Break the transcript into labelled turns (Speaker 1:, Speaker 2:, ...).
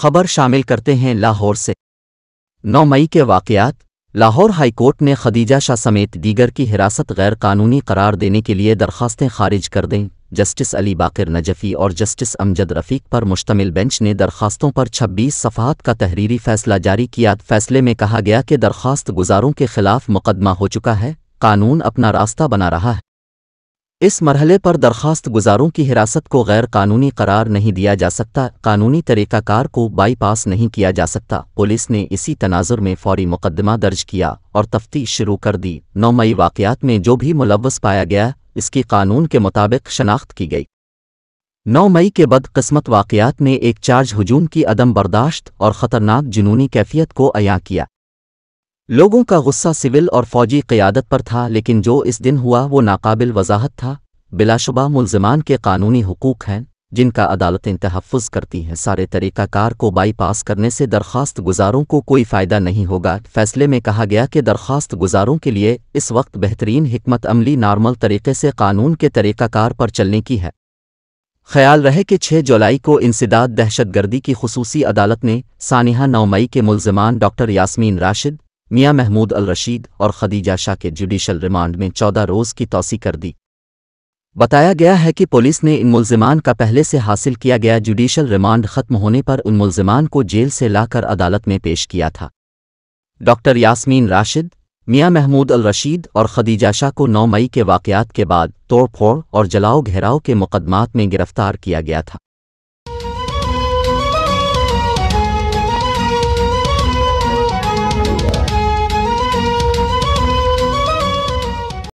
Speaker 1: खबर शामिल करते हैं लाहौर से 9 मई के वाकयात लाहौर हाईकोर्ट ने खदीजा शाह समेत दीगर की हिरासत गैर कानूनी करार देने के लिए दरखास्तें खारिज कर दें जस्टिस अली बाकर नजफ़ी और जस्टिस अमजद रफ़ीक पर मुश्तमिल बेंच ने दरखास्तों पर 26 सफ़ात का तहरीरी फैसला जारी किया फैसले में कहा गया कि दरखास्त गुजारों के खिलाफ मुकदमा हो चुका है कानून अपना रास्ता बना रहा है इस मरहले पर दरख्वास्त गुजारों की हिरासत को गैर कानूनी करार नहीं दिया जा सकता कानूनी तरीकाकार को बाईपास नहीं किया जा सकता पुलिस ने इसी तनाजुर में फौरी मुकदमा दर्ज किया और तफ्तीश शुरू कर दी नौ मई वाक़ात में जो भी मुलवस पाया गया इसकी कानून के मुताबिक शनाख्त की गई नौ मई के बदकस्मत वाक़ात ने एक चार्ज हजूम की अदम बर्दाश्त और ख़तरनाक जुनूनी कैफियत को अया किया लोगों का गुस्सा सिविल और फौजी क़ियादत पर था लेकिन जो इस दिन हुआ वो नाकाबिल वजाहत था बिलाशुबा मुलजमान के कानूनी हकूक़ हैं जिनका अदालतें तहफ़ करती हैं सारे तरीक़ाकार को बाईपास करने से दरख्वास्त गुजारों को कोई फ़ायदा नहीं होगा फैसले में कहा गया कि दरख्वास्त गुजारों के लिए इस वक्त बेहतरीन हमत अमली नॉर्मल तरीके से कानून के तरीक़ाकार पर चलने की है ख्याल रहे कि 6 जुलाई को इंसदाद दहशतगर्दी की खसूसी अदालत ने सानिहा नौ मई के मुलजमान डॉक्टर यासमीन राशिद मियां महमूद अल रशीद और खदीजा शाह के जुडिशल रिमांड में चौदह रोज़ की तोसी कर दी बताया गया है कि पुलिस ने इन मुलजमान का पहले से हासिल किया गया जुडिशल रिमांड खत्म होने पर उन मुलजमान को जेल से लाकर अदालत में पेश किया था डॉक्टर यास्मीन राशिद मियां महमूद अल रशीद और खदीजा शाह को 9 मई के वाकयात के बाद तोड़फोड़ और जलाओ घेराव के मुकदमात में गिरफ्तार किया गया था